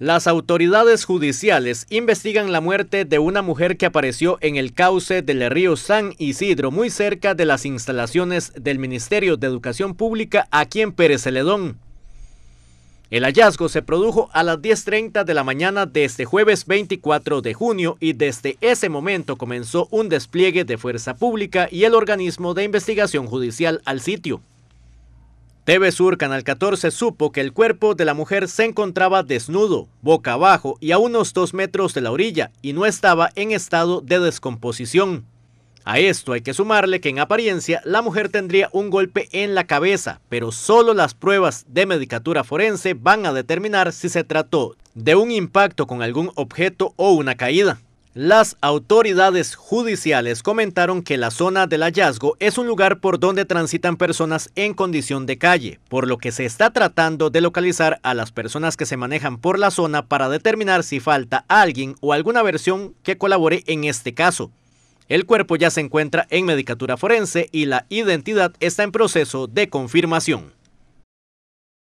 Las autoridades judiciales investigan la muerte de una mujer que apareció en el cauce del río San Isidro, muy cerca de las instalaciones del Ministerio de Educación Pública aquí en Pérez Celedón. El hallazgo se produjo a las 10.30 de la mañana de este jueves 24 de junio y desde ese momento comenzó un despliegue de fuerza pública y el organismo de investigación judicial al sitio. TV Sur Canal 14 supo que el cuerpo de la mujer se encontraba desnudo, boca abajo y a unos dos metros de la orilla y no estaba en estado de descomposición. A esto hay que sumarle que en apariencia la mujer tendría un golpe en la cabeza, pero solo las pruebas de medicatura forense van a determinar si se trató de un impacto con algún objeto o una caída. Las autoridades judiciales comentaron que la zona del hallazgo es un lugar por donde transitan personas en condición de calle, por lo que se está tratando de localizar a las personas que se manejan por la zona para determinar si falta alguien o alguna versión que colabore en este caso. El cuerpo ya se encuentra en medicatura forense y la identidad está en proceso de confirmación.